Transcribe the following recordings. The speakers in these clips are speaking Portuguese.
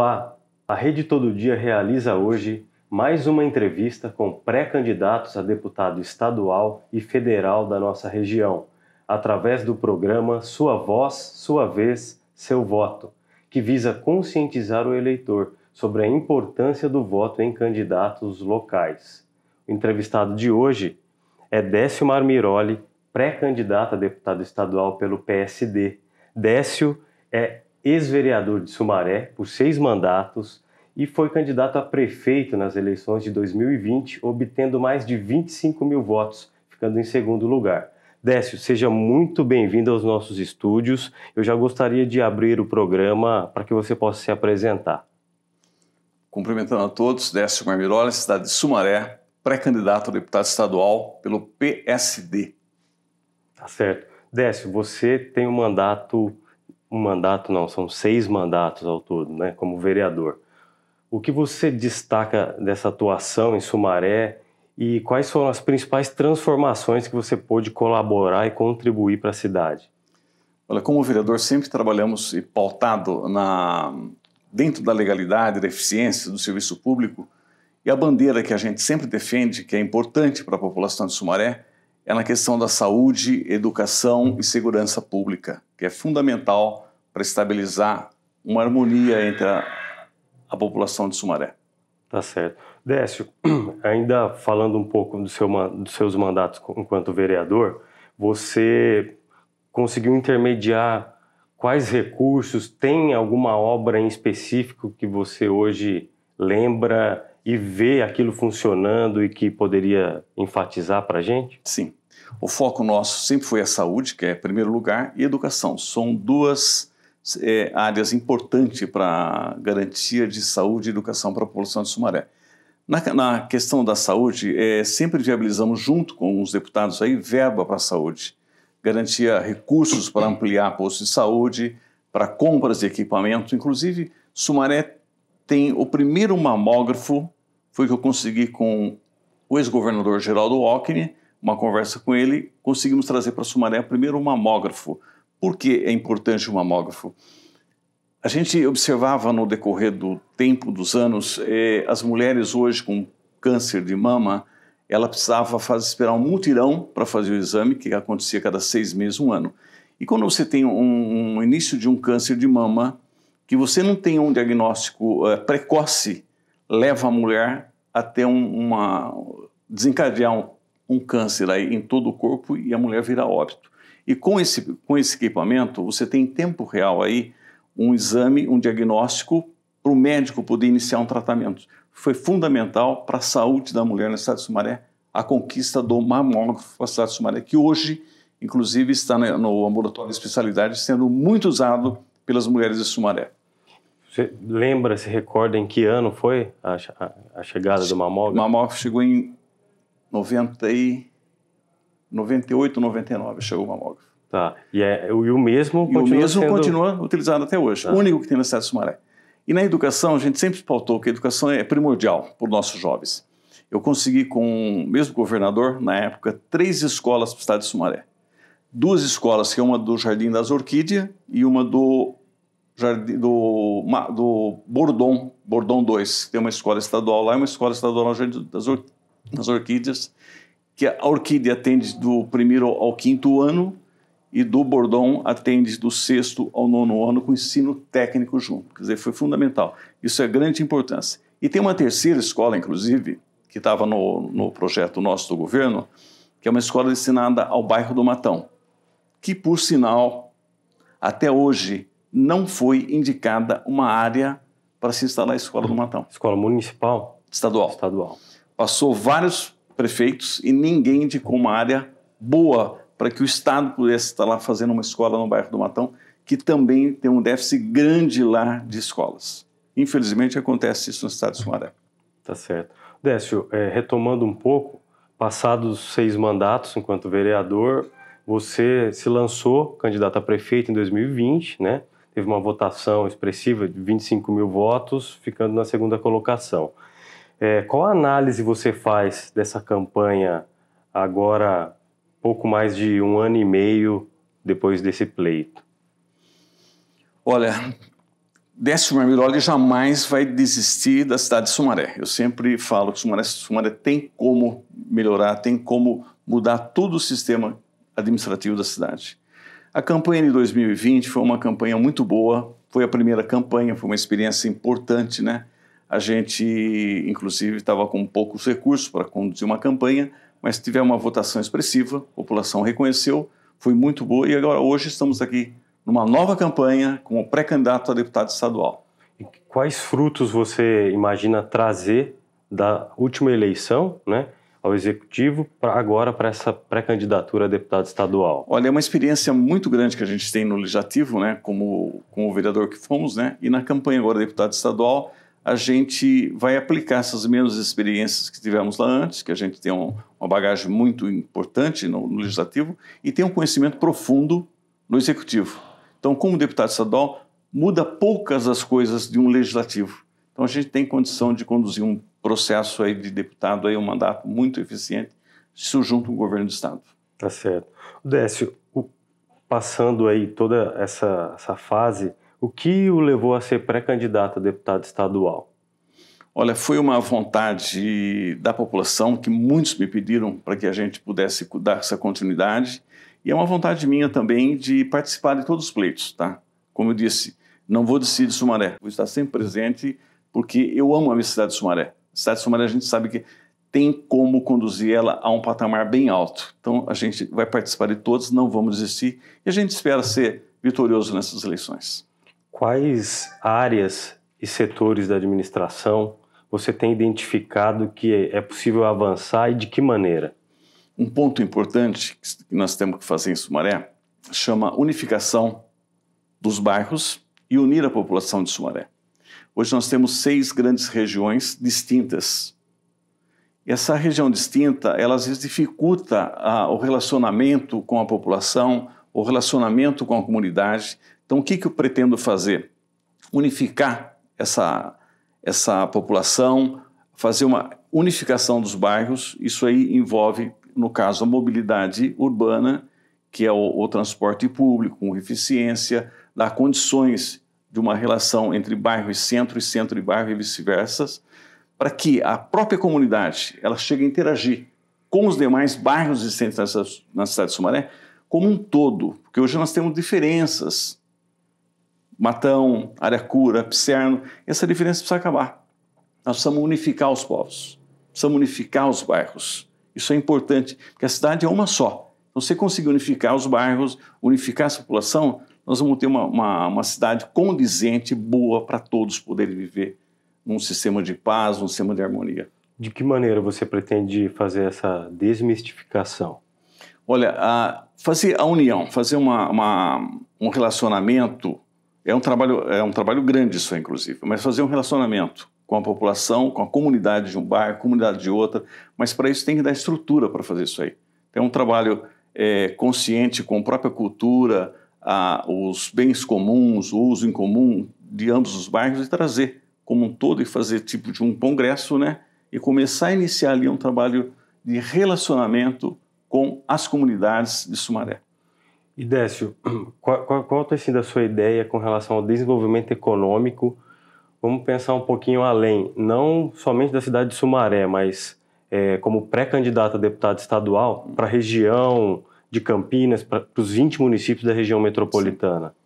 Olá! A Rede Todo Dia realiza hoje mais uma entrevista com pré-candidatos a deputado estadual e federal da nossa região, através do programa Sua Voz, Sua Vez, Seu Voto, que visa conscientizar o eleitor sobre a importância do voto em candidatos locais. O entrevistado de hoje é Décio Marmiroli, pré-candidato a deputado estadual pelo PSD. Décio é ex-vereador de Sumaré por seis mandatos e foi candidato a prefeito nas eleições de 2020, obtendo mais de 25 mil votos, ficando em segundo lugar. Décio, seja muito bem-vindo aos nossos estúdios. Eu já gostaria de abrir o programa para que você possa se apresentar. Cumprimentando a todos, Décio Marmirola, cidade de Sumaré, pré-candidato a deputado estadual pelo PSD. Tá certo. Décio, você tem um mandato um mandato não, são seis mandatos ao todo, né, como vereador. O que você destaca dessa atuação em Sumaré e quais foram as principais transformações que você pôde colaborar e contribuir para a cidade? Olha, como vereador sempre trabalhamos e pautado na dentro da legalidade, da eficiência do serviço público, e a bandeira que a gente sempre defende, que é importante para a população de Sumaré, é na questão da saúde, educação e segurança pública, que é fundamental para estabilizar uma harmonia entre a, a população de Sumaré. Tá certo. Décio, ainda falando um pouco do seu, dos seus mandatos enquanto vereador, você conseguiu intermediar quais recursos, tem alguma obra em específico que você hoje lembra e vê aquilo funcionando e que poderia enfatizar para a gente? Sim. O foco nosso sempre foi a saúde, que é primeiro lugar, e educação. São duas é, áreas importantes para garantia de saúde e educação para a população de Sumaré. Na, na questão da saúde, é, sempre viabilizamos, junto com os deputados aí, verba para a saúde, garantia recursos para ampliar postos de saúde, para compras de equipamento. Inclusive, Sumaré tem o primeiro mamógrafo, foi que eu consegui com o ex-governador Geraldo Alckmin, uma conversa com ele, conseguimos trazer para Sumaré o primeiro mamógrafo por que é importante o mamógrafo? A gente observava no decorrer do tempo, dos anos, eh, as mulheres hoje com câncer de mama, ela precisava fazer, esperar um mutirão para fazer o exame, que acontecia cada seis meses, um ano. E quando você tem um, um início de um câncer de mama, que você não tem um diagnóstico eh, precoce, leva a mulher até um, uma, desencadear um, um câncer aí em todo o corpo e a mulher vira óbito. E com esse, com esse equipamento, você tem em tempo real aí um exame, um diagnóstico para o médico poder iniciar um tratamento. Foi fundamental para a saúde da mulher no estado de Sumaré a conquista do mamógrafo cidade de Sumaré, que hoje, inclusive, está no ambulatório de especialidade sendo muito usado pelas mulheres de Sumaré. Você lembra, se recorda em que ano foi a, a, a chegada do mamógrafo? O mamógrafo chegou em 90 e... 98, 99 chegou o mamógrafo. Tá. E, é, e o mesmo e continua o mesmo sendo... continua utilizado até hoje. Tá. O único que tem no estado de Sumaré. E na educação, a gente sempre pautou que a educação é primordial para os nossos jovens. Eu consegui com o mesmo governador, na época, três escolas para o estado de Sumaré. Duas escolas, que é uma do Jardim das Orquídeas e uma do Jardim, do, do Bordom, Bordom 2. Tem uma escola estadual lá e uma escola estadual no Jardim das Orquídeas que a orquídea atende do primeiro ao quinto ano e do bordão atende do sexto ao nono ano com ensino técnico junto. Quer dizer, foi fundamental. Isso é grande importância. E tem uma terceira escola, inclusive, que estava no, no projeto nosso do governo, que é uma escola destinada ao bairro do Matão, que, por sinal, até hoje não foi indicada uma área para se instalar a escola do Matão. Escola municipal? Estadual. Estadual. Passou vários prefeitos e ninguém indicou uma área boa para que o Estado pudesse estar lá fazendo uma escola no bairro do Matão, que também tem um déficit grande lá de escolas. Infelizmente acontece isso no estado de Sumaré. Tá certo. Décio, é, retomando um pouco, passados seis mandatos enquanto vereador, você se lançou candidato a prefeito em 2020, né? Teve uma votação expressiva de 25 mil votos, ficando na segunda colocação. É, qual análise você faz dessa campanha agora, pouco mais de um ano e meio depois desse pleito? Olha, Décio Marmiroli jamais vai desistir da cidade de Sumaré. Eu sempre falo que Sumaré, Sumaré tem como melhorar, tem como mudar todo o sistema administrativo da cidade. A campanha de 2020 foi uma campanha muito boa, foi a primeira campanha, foi uma experiência importante, né? A gente, inclusive, estava com poucos recursos para conduzir uma campanha, mas tivemos uma votação expressiva, a população reconheceu, foi muito boa e agora hoje estamos aqui numa nova campanha com o pré-candidato a deputado estadual. E quais frutos você imagina trazer da última eleição, né, ao executivo agora para essa pré-candidatura a deputado estadual? Olha, é uma experiência muito grande que a gente tem no legislativo, né, como como vereador que fomos, né, e na campanha agora deputado estadual a gente vai aplicar essas mesmas experiências que tivemos lá antes, que a gente tem um, uma bagagem muito importante no, no, legislativo e tem um conhecimento profundo no executivo. Então, como deputado estadual, muda poucas as coisas de um legislativo. Então, a gente tem condição de conduzir um processo aí de deputado aí um mandato muito eficiente, isso junto com o governo do estado. Tá certo. Décio, o, passando aí toda essa, essa fase o que o levou a ser pré-candidato a deputado estadual? Olha, foi uma vontade da população que muitos me pediram para que a gente pudesse dar essa continuidade. E é uma vontade minha também de participar de todos os pleitos, tá? Como eu disse, não vou descer de Sumaré, vou estar sempre presente porque eu amo a minha cidade de Sumaré. A cidade de Sumaré a gente sabe que tem como conduzir ela a um patamar bem alto. Então a gente vai participar de todos, não vamos desistir e a gente espera ser vitorioso nessas eleições quais áreas e setores da administração você tem identificado que é possível avançar e de que maneira? Um ponto importante que nós temos que fazer em Sumaré chama unificação dos bairros e unir a população de Sumaré. Hoje nós temos seis grandes regiões distintas. E essa região distinta, ela às vezes dificulta a, ah, o relacionamento com a população, o relacionamento com a comunidade, então, o que, que eu pretendo fazer? Unificar essa, essa população, fazer uma unificação dos bairros. Isso aí envolve, no caso, a mobilidade urbana, que é o, o transporte público com eficiência, dar condições de uma relação entre bairro e centro, e centro e bairro e vice versa para que a própria comunidade ela chegue a interagir com os demais bairros existentes na cidade de Sumaré como um todo, porque hoje nós temos diferenças Matão, Aracura, Pserno, essa diferença precisa acabar. Nós precisamos unificar os povos, precisamos unificar os bairros. Isso é importante, porque a cidade é uma só. Então, se você conseguir unificar os bairros, unificar essa população, nós vamos ter uma, uma, uma cidade condizente, boa para todos poderem viver num sistema de paz, num sistema de harmonia. De que maneira você pretende fazer essa desmistificação? Olha, a, fazer a união, fazer uma, uma um relacionamento é um trabalho, é um trabalho grande isso, inclusive, mas fazer um relacionamento com a população, com a comunidade de um bairro, comunidade de outra, mas para isso tem que dar estrutura para fazer isso aí. Tem um trabalho é, consciente com a própria cultura, a, os bens comuns, o uso em comum de ambos os bairros e trazer como um todo e fazer tipo de um congresso, né? E começar a iniciar ali um trabalho de relacionamento com as comunidades de Sumaré. E Décio, qual, qual, qual tem sido a sua ideia com relação ao desenvolvimento econômico? Vamos pensar um pouquinho além, não somente da cidade de Sumaré, mas é, como pré-candidato a deputado estadual para a região de Campinas, para os 20 municípios da região metropolitana.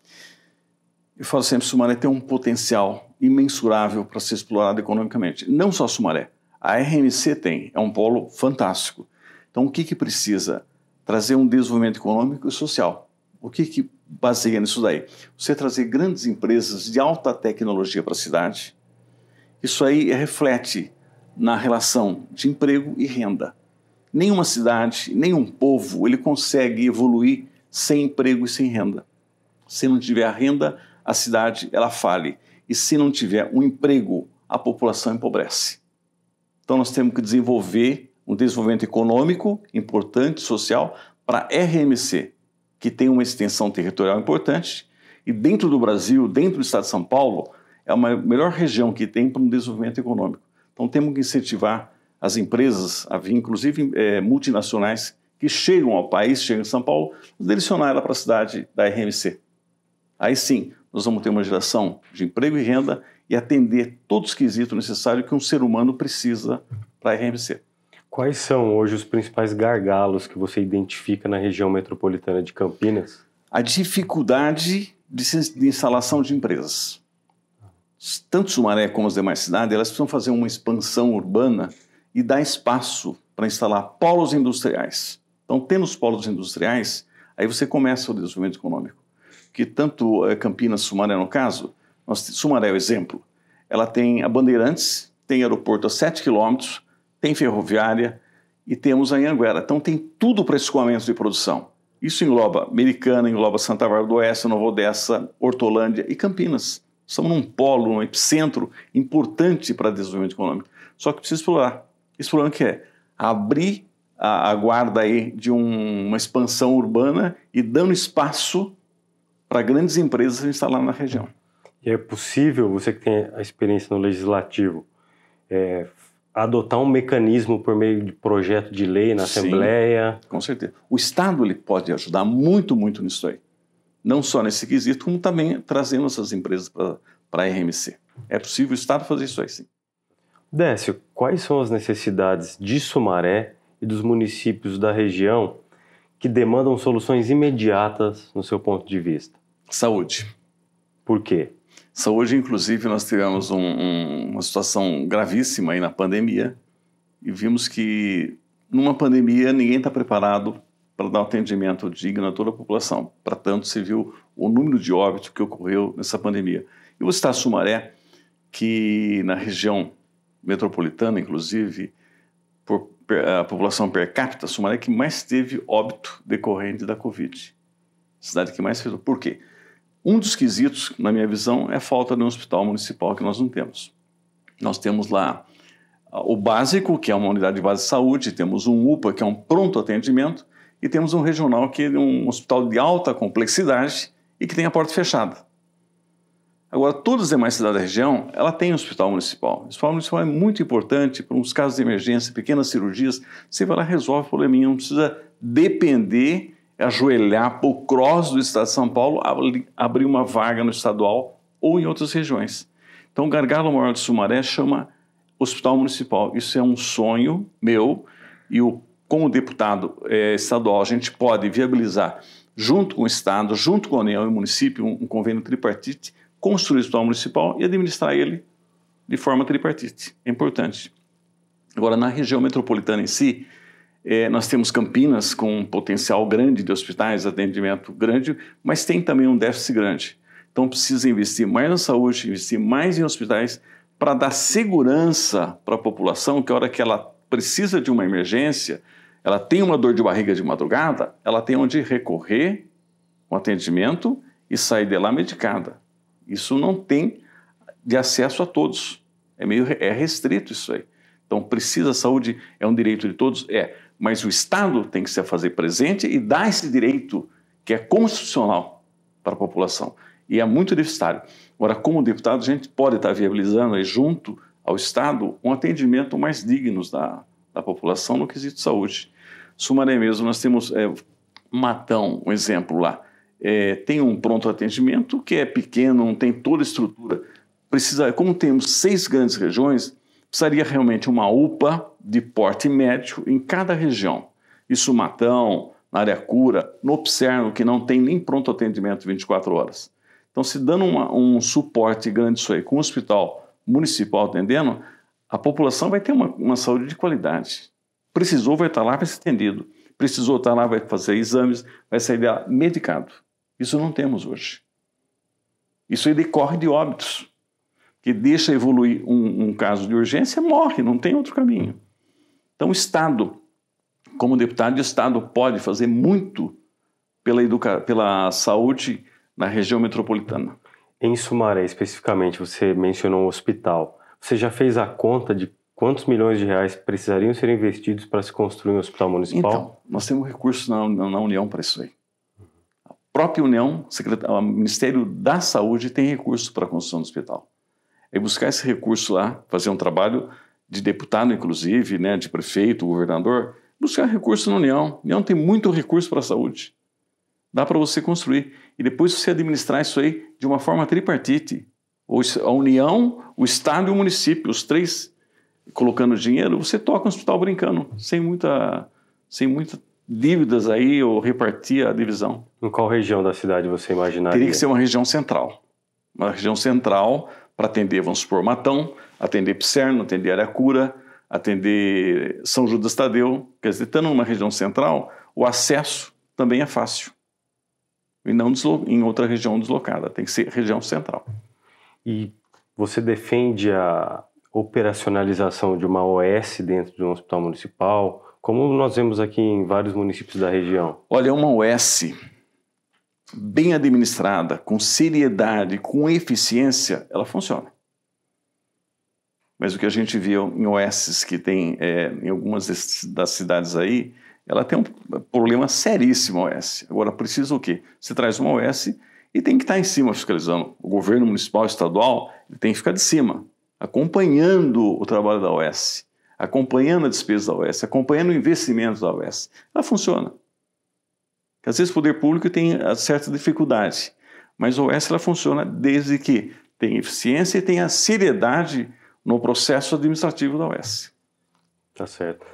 Eu falo sempre, Sumaré tem um potencial imensurável para ser explorado economicamente. Não só Sumaré, a RMC tem, é um polo fantástico. Então, o que, que precisa? trazer um desenvolvimento econômico e social. O que, que baseia nisso daí? Você trazer grandes empresas de alta tecnologia para a cidade, isso aí reflete na relação de emprego e renda. Nenhuma cidade, nenhum povo, ele consegue evoluir sem emprego e sem renda. Se não tiver a renda, a cidade ela fale. E se não tiver um emprego, a população empobrece. Então nós temos que desenvolver um desenvolvimento econômico importante, social, para a RMC, que tem uma extensão territorial importante, e dentro do Brasil, dentro do estado de São Paulo, é a melhor região que tem para um desenvolvimento econômico. Então temos que incentivar as empresas, inclusive é, multinacionais, que chegam ao país, chegam em São Paulo, direcionar ela para a cidade da RMC. Aí sim, nós vamos ter uma geração de emprego e renda e atender todos os quesitos necessários que um ser humano precisa para a RMC. Quais são hoje os principais gargalos que você identifica na região metropolitana de Campinas? A dificuldade de, de instalação de empresas. Tanto Sumaré como as demais cidades, elas precisam fazer uma expansão urbana e dar espaço para instalar polos industriais. Então, tendo os polos industriais, aí você começa o desenvolvimento econômico. Que tanto eh, Campinas, Sumaré, no caso, nós, Sumaré é o exemplo, ela tem a Bandeirantes, tem aeroporto a 7 quilômetros, tem ferroviária e temos a Anhanguera. Então tem tudo para escoamento de produção. Isso engloba Americana, engloba Santa Bárbara do Oeste, Nova Odessa, Hortolândia e Campinas. Estamos num polo, um epicentro importante para desenvolvimento econômico. Só que precisa explorar. Esse problema que é abrir a, a guarda aí de um, uma expansão urbana e dando espaço para grandes empresas se instalar na região. E é possível, você que tem a experiência no legislativo, é, adotar um mecanismo por meio de projeto de lei na Sim, Assembleia. Com certeza. O Estado ele pode ajudar muito, muito nisso aí. Não só nesse quesito, como também trazendo essas empresas para a RMC. É possível o Estado fazer isso aí, sim. Décio, quais são as necessidades de Sumaré e dos municípios da região que demandam soluções imediatas no seu ponto de vista? Saúde. Por quê? Só hoje, inclusive, nós tivemos um, um, uma situação gravíssima aí na pandemia e vimos que numa pandemia ninguém está preparado para dar um atendimento digno a toda a população. Para tanto, se viu o número de óbito que ocorreu nessa pandemia. E vou citar Sumaré, que na região metropolitana, inclusive, por, a população per capita, Sumaré é que mais teve óbito decorrente da Covid. Cidade que mais fez. Por quê? Um dos quesitos, na minha visão, é a falta de um hospital municipal que nós não temos. Nós temos lá ah, o básico, que é uma unidade de base de saúde, temos um UPA, que é um pronto atendimento, e temos um regional, que é um hospital de alta complexidade e que tem a porta fechada. Agora, todas as demais cidades da região, ela tem um hospital municipal. O hospital municipal é muito importante para uns casos de emergência, pequenas cirurgias, você vai lá resolve o probleminha, não precisa depender ajoelhar para o cross do Estado de São Paulo, abrir uma vaga no estadual ou em outras regiões. Então, Gargalo Maior de Sumaré chama Hospital Municipal. Isso é um sonho meu e o, como deputado é, estadual a gente pode viabilizar junto com o Estado, junto com a União e o município, um, um convênio tripartite, construir o Hospital Municipal e administrar ele de forma tripartite. É importante. Agora, na região metropolitana em si, é, nós temos Campinas com um potencial grande de hospitais, atendimento grande, mas tem também um déficit grande. Então precisa investir mais na saúde, investir mais em hospitais para dar segurança para a população que a hora que ela precisa de uma emergência, ela tem uma dor de barriga de madrugada, ela tem onde recorrer, um atendimento e sair de lá medicada. Isso não tem de acesso a todos. É meio é restrito isso aí. Então precisa saúde é um direito de todos, é. Mas o Estado tem que se fazer presente e dar esse direito que é constitucional para a população. E é muito deficitário. Agora, como deputado, a gente pode estar viabilizando aí junto ao Estado um atendimento mais digno da, da população no quesito saúde. Sumaré mesmo, nós temos é, Matão, um exemplo lá. É, tem um pronto atendimento que é pequeno, não tem toda a estrutura. Precisa, como temos seis grandes regiões, precisaria realmente uma UPA, de porte médio em cada região. Isso matão, na área cura, no obserno, que não tem nem pronto atendimento 24 horas. Então, se dando uma, um suporte grande isso aí, com o hospital municipal atendendo, a população vai ter uma, uma saúde de qualidade. Precisou, vai estar lá, vai ser atendido. Precisou estar lá, vai fazer exames, vai sair lá medicado. Isso não temos hoje. Isso aí decorre de óbitos, que deixa evoluir um, um caso de urgência, morre, não tem outro caminho. Então, o Estado, como deputado o Estado, pode fazer muito pela, educa pela saúde na região metropolitana. Em Sumaré, especificamente, você mencionou o hospital. Você já fez a conta de quantos milhões de reais precisariam ser investidos para se construir um hospital municipal? Então, nós temos recursos na, na, na União para isso aí. A própria União, o Ministério da Saúde, tem recursos para a construção do hospital. É buscar esse recurso lá, fazer um trabalho de deputado, inclusive, né, de prefeito, governador, buscar recurso na União. A União tem muito recurso para a saúde. Dá para você construir. E depois você administrar isso aí de uma forma tripartite. Ou a União, o Estado e o município, os três colocando dinheiro, você toca um hospital brincando, sem muita, sem muita dívidas aí ou repartir a divisão. Em qual região da cidade você imaginaria? Teria que ser uma região central. Uma região central para atender, vamos supor, Matão, atender Pserno, atender Aracura, atender São Judas Tadeu. Quer dizer, estando numa região central, o acesso também é fácil. E não em outra região deslocada, tem que ser região central. E você defende a operacionalização de uma OS dentro de um hospital municipal, como nós vemos aqui em vários municípios da região? Olha, é uma OS bem administrada, com seriedade, com eficiência, ela funciona. Mas o que a gente viu em Oasis, que tem é, em algumas das cidades aí, ela tem um problema seríssimo a OS. Agora, precisa o quê? Você traz uma OS e tem que estar em cima fiscalizando. O governo municipal, estadual, tem que ficar de cima, acompanhando o trabalho da OS, acompanhando a despesa da OS, acompanhando o investimento da OS. Ela funciona. Porque às vezes o poder público tem certa dificuldade, mas a OS ela funciona desde que tem eficiência e tem a seriedade no processo administrativo da OS. Tá certo.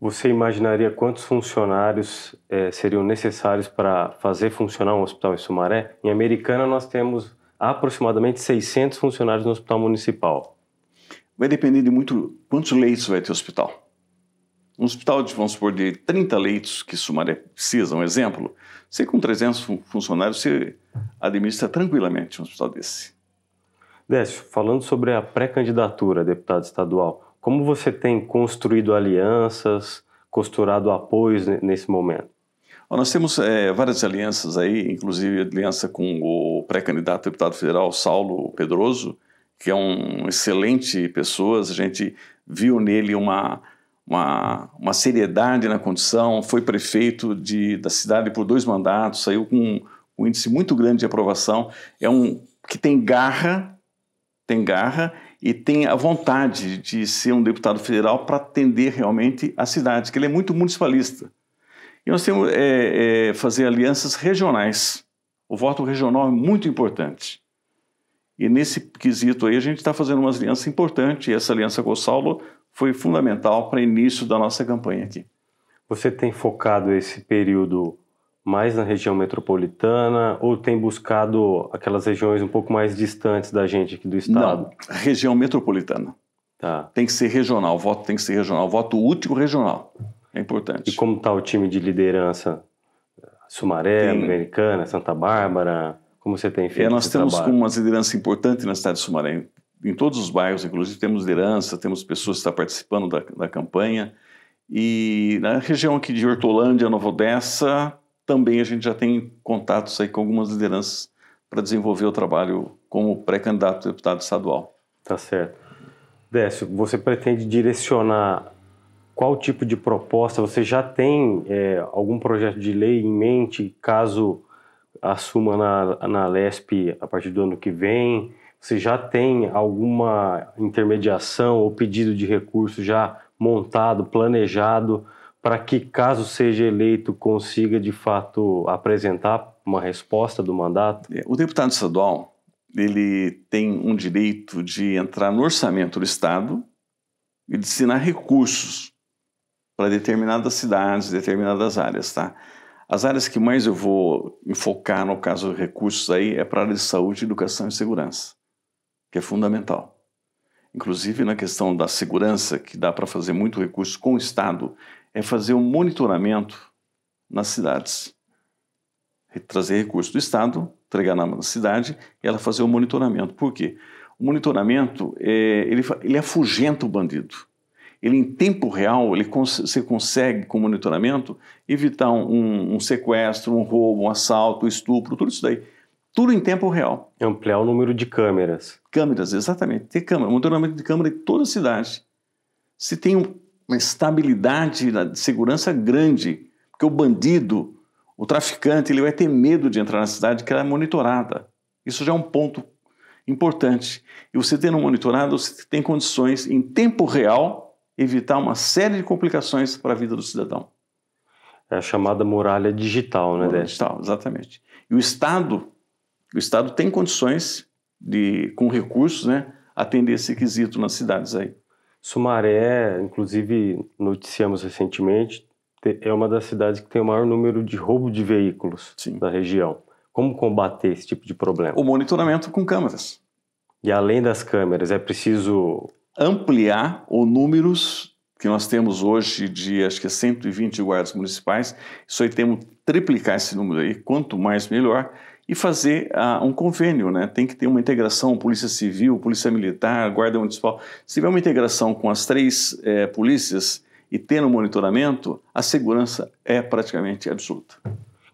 Você imaginaria quantos funcionários eh, seriam necessários para fazer funcionar um hospital em Sumaré? Em Americana, nós temos aproximadamente 600 funcionários no hospital municipal. Vai depender de muito quantos leitos vai ter o hospital. Um hospital de, vamos supor, de 30 leitos que Sumaré precisa, um exemplo, você com 300 funcionários, você administra tranquilamente um hospital desse. Décio, falando sobre a pré-candidatura a deputado estadual, como você tem construído alianças, costurado apoios nesse momento? Bom, nós temos é, várias alianças aí, inclusive aliança com o pré-candidato deputado federal Saulo Pedroso, que é um excelente pessoa. A gente viu nele uma, uma, uma seriedade na condição, foi prefeito de, da cidade por dois mandatos, saiu com um, um índice muito grande de aprovação. É um que tem garra, tem garra e tem a vontade de ser um deputado federal para atender realmente a cidade, que ele é muito municipalista. E nós temos é, é, fazer alianças regionais. O voto regional é muito importante. E nesse quesito aí a gente está fazendo uma aliança importante e essa aliança com o Saulo foi fundamental para início da nossa campanha aqui. Você tem focado esse período mais na região metropolitana ou tem buscado aquelas regiões um pouco mais distantes da gente aqui do estado? Não, região metropolitana. Tá. Tem que ser regional, o voto tem que ser regional, o voto último regional. É importante. E como está o time de liderança? Sumaré, tem... Americana, Santa Bárbara? Como você tem feito? É, nós temos trabalho? uma liderança importante na cidade de Sumaré, em todos os bairros, inclusive temos liderança, temos pessoas que estão tá participando da, da campanha. E na região aqui de Hortolândia, Nova Odessa, também a gente já tem contatos aí com algumas lideranças para desenvolver o trabalho como pré-candidato a deputado estadual. Tá certo. Décio, você pretende direcionar qual tipo de proposta? Você já tem é, algum projeto de lei em mente caso assuma na, na LESP a partir do ano que vem? Você já tem alguma intermediação ou pedido de recurso já montado, planejado? para que, caso seja eleito, consiga de fato apresentar uma resposta do mandato? É, o deputado estadual ele tem um direito de entrar no orçamento do Estado e de destinar recursos para determinadas cidades, determinadas áreas, tá? As áreas que mais eu vou enfocar no caso de recursos aí é para a área de saúde, educação e segurança, que é fundamental. Inclusive na questão da segurança, que dá para fazer muito recurso com o Estado, é fazer o um monitoramento nas cidades. E trazer recursos do Estado, entregar na cidade e ela fazer o um monitoramento. Por quê? O monitoramento, é, ele, ele afugenta o bandido. Ele, em tempo real, ele cons você consegue, com monitoramento, evitar um, um sequestro, um roubo, um assalto, um estupro, tudo isso daí tudo em tempo real. É ampliar o número de câmeras. Câmeras, exatamente. Ter câmera, monitoramento de câmera em toda a cidade. Se tem um, uma estabilidade de segurança grande, porque o bandido, o traficante, ele vai ter medo de entrar na cidade que ela é monitorada. Isso já é um ponto importante. E você tendo monitorado, você tem condições, em tempo real, evitar uma série de complicações para a vida do cidadão. É a chamada muralha digital, né, Muralha digital, exatamente. E o Estado, o Estado tem condições de, com recursos, né, atender esse quesito nas cidades aí. Sumaré, inclusive noticiamos recentemente, é uma das cidades que tem o maior número de roubo de veículos Sim. da região. Como combater esse tipo de problema? O monitoramento com câmeras. E além das câmeras, é preciso ampliar o números que nós temos hoje de acho que é 120 guardas municipais. Isso aí temos triplicar esse número aí, quanto mais melhor e fazer ah, um convênio, né? Tem que ter uma integração, polícia civil, polícia militar, guarda municipal. Se tiver uma integração com as três eh, polícias e tendo monitoramento, a segurança é praticamente absoluta.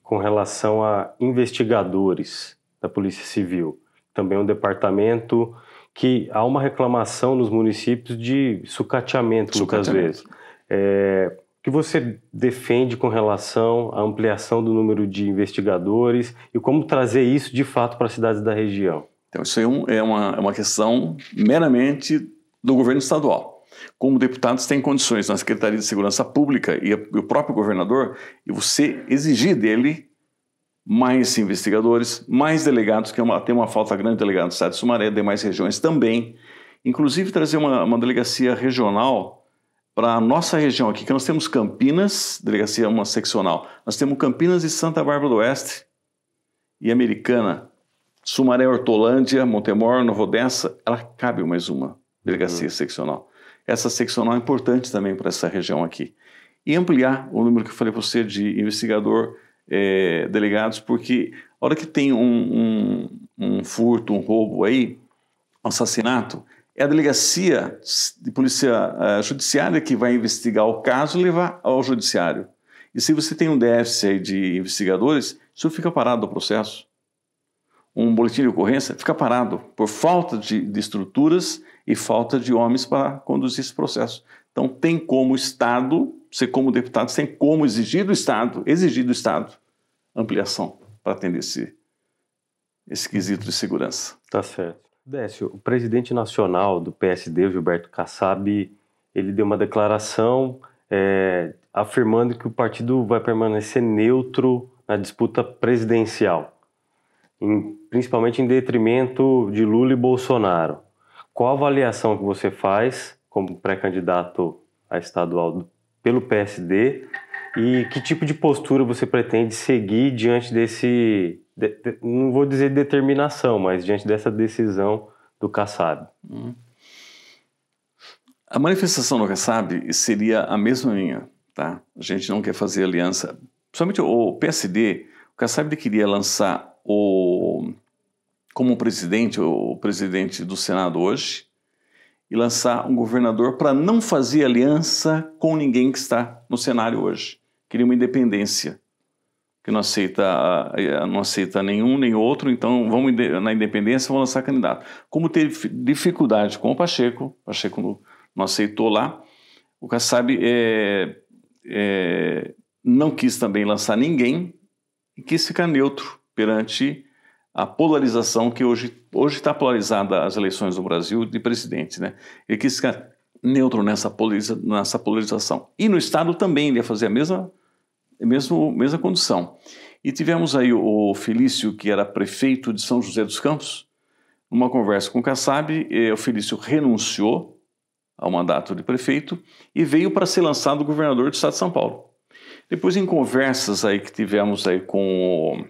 Com relação a investigadores da Polícia Civil, também é um departamento que há uma reclamação nos municípios de sucateamento, sucateamento. muitas vezes. É, que você defende com relação à ampliação do número de investigadores e como trazer isso de fato para as cidades da região? Então, isso é, é, uma, é uma questão meramente do governo estadual. Como deputados têm condições na Secretaria de Segurança Pública e, o próprio governador, e você exigir dele mais investigadores, mais delegados, que é uma, tem uma falta grande de delegados do Estado de Sumaré, demais regiões também, inclusive trazer uma, uma delegacia regional para a nossa região aqui, que nós temos Campinas, delegacia uma seccional, nós temos Campinas e Santa Bárbara do Oeste e Americana, Sumaré, Hortolândia, Montemor, Nova Odessa, ela cabe mais uma delegacia uhum. seccional. Essa seccional é importante também para essa região aqui. E ampliar o número que eu falei para você de investigador é, delegados, porque a hora que tem um, um, um furto, um roubo aí, um assassinato, é a delegacia de polícia eh, judiciária que vai investigar o caso e levar ao judiciário. E se você tem um déficit de investigadores, isso fica parado o processo. Um boletim de ocorrência fica parado por falta de, de estruturas e falta de homens para conduzir esse processo. Então tem como Estado, você como deputado, tem como exigir do Estado, exigir do Estado ampliação para atender esse, esse quesito de segurança. Tá certo. Décio, o presidente nacional do PSD, Gilberto Kassab, ele deu uma declaração é, afirmando que o partido vai permanecer neutro na disputa presidencial, em, principalmente em detrimento de Lula e Bolsonaro. Qual a avaliação que você faz como pré-candidato a estadual pelo PSD e que tipo de postura você pretende seguir diante desse de, de, não vou dizer determinação, mas diante dessa decisão do Kassab. Hum. A manifestação do Kassab seria a mesma minha, tá? A gente não quer fazer aliança. Somente o PSD, o Kassab queria lançar o como presidente, o presidente do Senado hoje, e lançar um governador para não fazer aliança com ninguém que está no cenário hoje. Queria uma independência que não aceita, não aceita nenhum nem outro, então vamos na independência vamos lançar candidato. Como teve dificuldade com o Pacheco, o Pacheco não, aceitou lá, o Kassab é, é, não quis também lançar ninguém e quis ficar neutro perante a polarização que hoje hoje está polarizada as eleições do Brasil de presidente, né? Ele quis ficar neutro nessa, polariza, nessa polarização. E no Estado também ele ia fazer a mesma é mesmo, mesma condição. E tivemos aí o Felício, que era prefeito de São José dos Campos, numa conversa com o Kassab, eh, o Felício renunciou ao mandato de prefeito e veio para ser lançado governador do estado de São Paulo. Depois, em conversas aí que tivemos aí com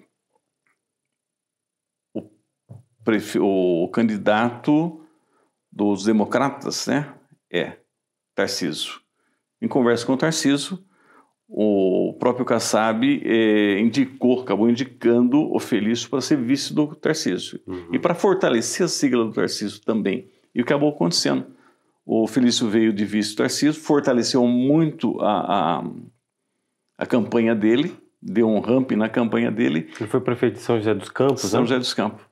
o, o, o candidato dos democratas, né? É, Tarciso. Em conversa com o Tarciso, o próprio Kassab é indicou, acabou indicando o Felício para ser vice do Tarcísio. Uhum. E para fortalecer a sigla do Tarcísio também. E o que acabou acontecendo. O Felício veio de vice do Tarcísio, fortaleceu muito a, a, a campanha dele, deu um ramp na campanha dele. Ele foi prefeito de São José dos Campos? São né? José dos Campos.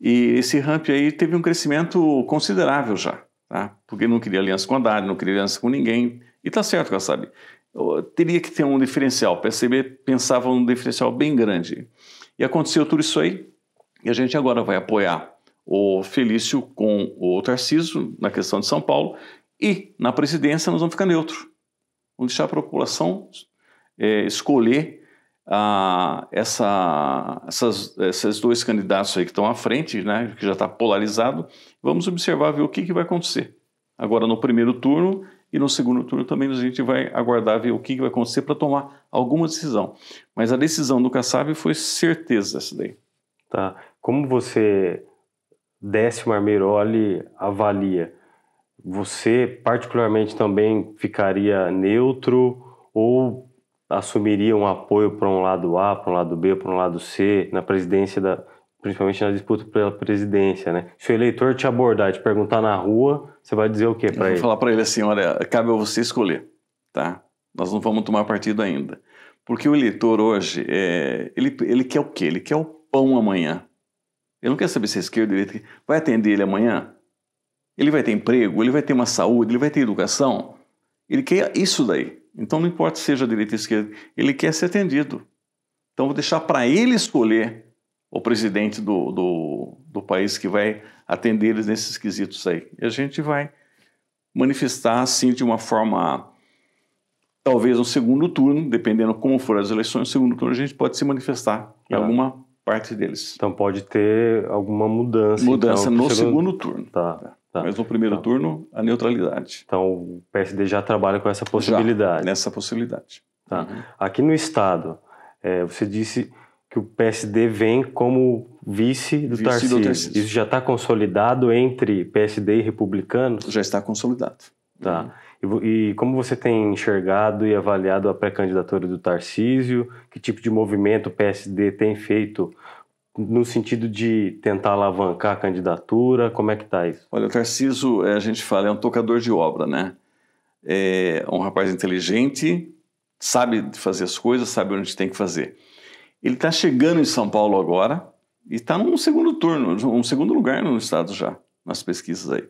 E esse ramp aí teve um crescimento considerável já, tá? porque não queria aliança com Haddad, não queria aliança com ninguém. E tá certo, Kassab teria que ter um diferencial. O PSDB pensava num diferencial bem grande. E aconteceu tudo isso aí, e a gente agora vai apoiar o Felício com o Tarcísio na questão de São Paulo, e na presidência nós vamos ficar neutro. Vamos deixar a população é, escolher ah, essa, essas, esses dois candidatos aí que estão à frente, né, que já está polarizado. Vamos observar, ver o que, que vai acontecer. Agora, no primeiro turno, e no segundo turno também a gente vai aguardar ver o que, vai acontecer para tomar alguma decisão. Mas a decisão do Kassab foi certeza essa daí. Tá. Como você, Décio Marmeiroli, avalia? Você, particularmente, também ficaria neutro ou assumiria um apoio para um lado A, para um lado B, para um lado C na presidência da, principalmente na disputa pela presidência, né? Se o eleitor te abordar, te perguntar na rua, você vai dizer o quê para ele? Vou falar para ele assim, olha, cabe a você escolher, tá? Nós não vamos tomar partido ainda, porque o eleitor hoje, é, ele, ele quer o quê? Ele quer o pão amanhã. Ele não quer saber se é esquerda ou direita. Vai atender ele amanhã? Ele vai ter emprego? Ele vai ter uma saúde? Ele vai ter educação? Ele quer isso daí. Então não importa se seja direita ou esquerda, ele quer ser atendido. Então vou deixar para ele escolher o presidente do, do, do país que vai atender eles nesses quesitos aí. E a gente vai manifestar, assim, de uma forma talvez um segundo turno, dependendo como for as eleições, no segundo turno a gente pode se manifestar ah. em alguma parte deles. Então pode ter alguma mudança. Mudança então, no segundo... segundo, turno. Tá, tá. tá. Mas no primeiro tá. turno, a neutralidade. Então o PSD já trabalha com essa possibilidade. Já, nessa possibilidade. Tá. Uhum. Aqui no Estado, é, você disse que o PSD vem como vice do vice Tarcísio. Do Tarcísio. Isso já está consolidado entre PSD e republicanos? Já está consolidado. Tá. Uhum. E, e, como você tem enxergado e avaliado a pré-candidatura do Tarcísio? Que tipo de movimento o PSD tem feito no sentido de tentar alavancar a candidatura? Como é que está isso? Olha, o Tarcísio, é, a gente fala, é um tocador de obra, né? É um rapaz inteligente, sabe fazer as coisas, sabe onde tem que fazer. Ele está chegando em São Paulo agora e está num segundo turno, um segundo lugar no estado já, nas pesquisas aí.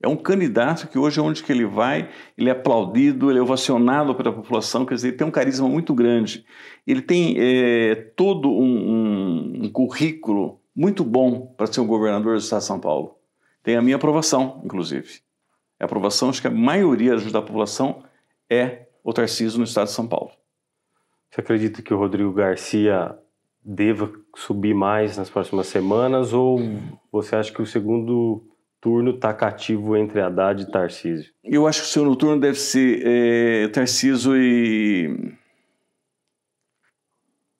É um candidato que hoje, é onde que ele vai, ele é aplaudido, ele é ovacionado pela população, quer dizer, ele tem um carisma muito grande. Ele tem é, todo um, um, um, currículo muito bom para ser um governador do estado de São Paulo. Tem a minha aprovação, inclusive. A aprovação, acho que a maioria da população é o Tarcísio no estado de São Paulo. Você acredita que o Rodrigo Garcia deva subir mais nas próximas semanas ou você acha que o segundo turno está cativo entre Haddad e Tarcísio? Eu acho que o segundo turno deve ser é, Tarcísio e.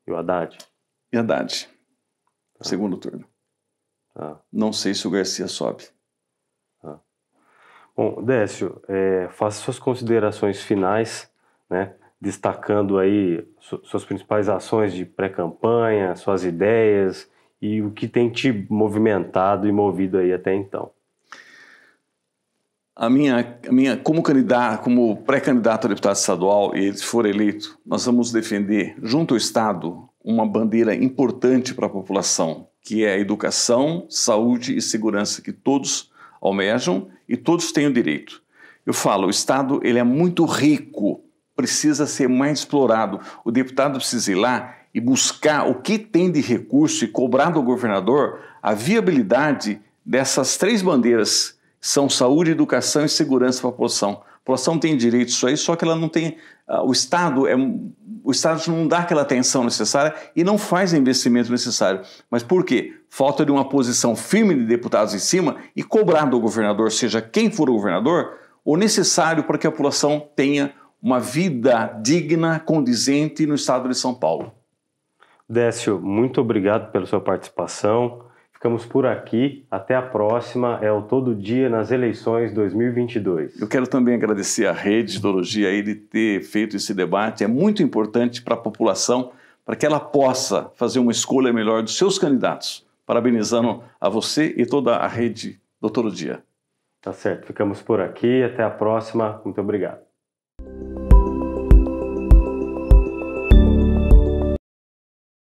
E o Haddad? E Haddad. Tá. Segundo turno. Tá. Não sei se o Garcia sobe. Tá. Bom, Décio, é, faça suas considerações finais, né? destacando aí suas principais ações de pré-campanha, suas ideias e o que tem te movimentado e movido aí até então. A minha, a minha como candidato, como pré-candidato a deputado estadual e se for eleito, nós vamos defender junto ao Estado uma bandeira importante para a população, que é a educação, saúde e segurança que todos almejam e todos têm o direito. Eu falo, o Estado ele é muito rico precisa ser mais explorado. O deputado precisa ir lá e buscar o que tem de recurso e cobrar do governador a viabilidade dessas três bandeiras são saúde, educação e segurança para a população. A população tem direito a isso aí, só que ela não tem. Ah, o Estado é, o Estado não dá aquela atenção necessária e não faz o investimento necessário. Mas por quê? Falta de uma posição firme de deputados em cima e cobrar do governador, seja quem for o governador, o necessário para que a população tenha uma vida digna, condizente no estado de São Paulo. Décio, muito obrigado pela sua participação. Ficamos por aqui. Até a próxima. É o Todo Dia nas Eleições 2022. Eu quero também agradecer à Rede de Ideologia aí de ter feito esse debate. É muito importante para a população, para que ela possa fazer uma escolha melhor dos seus candidatos. Parabenizando a você e toda a Rede Doutor Dia. Tá certo. Ficamos por aqui. Até a próxima. Muito obrigado.